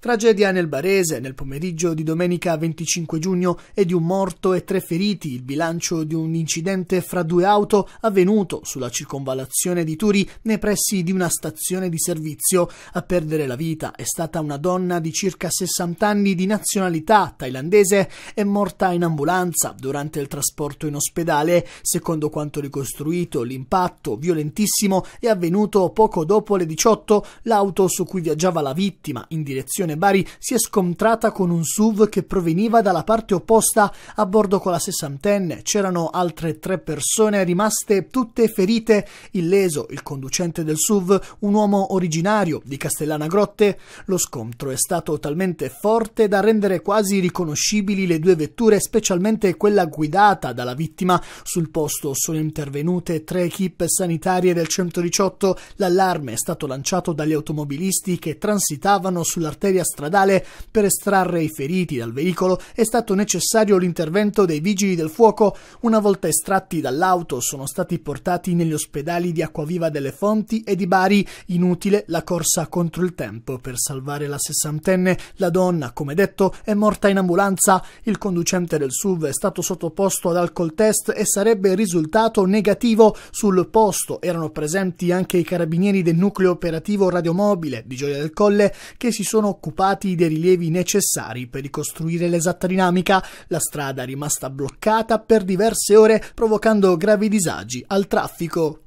Tragedia nel Barese nel pomeriggio di domenica 25 giugno e di un morto e tre feriti, il bilancio di un incidente fra due auto avvenuto sulla circonvallazione di Turi nei pressi di una stazione di servizio. A perdere la vita è stata una donna di circa 60 anni di nazionalità thailandese e morta in ambulanza durante il trasporto in ospedale. Secondo quanto ricostruito, l'impatto violentissimo è avvenuto poco dopo le 18. L'auto su cui viaggiava la vittima in direzione stazione Bari si è scontrata con un SUV che proveniva dalla parte opposta. A bordo con la sessantenne c'erano altre tre persone rimaste tutte ferite, illeso il conducente del SUV, un uomo originario di Castellana Grotte. Lo scontro è stato talmente forte da rendere quasi riconoscibili le due vetture, specialmente quella guidata dalla vittima. Sul posto sono intervenute tre equip sanitarie del 118. L'allarme è stato lanciato dagli automobilisti che transitavano sull'arteria furia stradale per estrarre i feriti dal veicolo è stato necessario l'intervento dei vigili del fuoco. Una volta estratti dall'auto sono stati portati negli ospedali di Acquaviva delle Fonti e di Bari. Inutile la corsa contro il tempo per salvare la sessantenne. La donna, come detto, è morta in ambulanza. Il conducente del SUV è stato sottoposto ad alcol test e sarebbe risultato negativo. Sul posto erano presenti anche i carabinieri del nucleo operativo radiomobile di Gioia del Colle che si sono occupati occupati dei rilievi necessari per ricostruire l'esatta dinamica, la strada è rimasta bloccata per diverse ore provocando gravi disagi al traffico.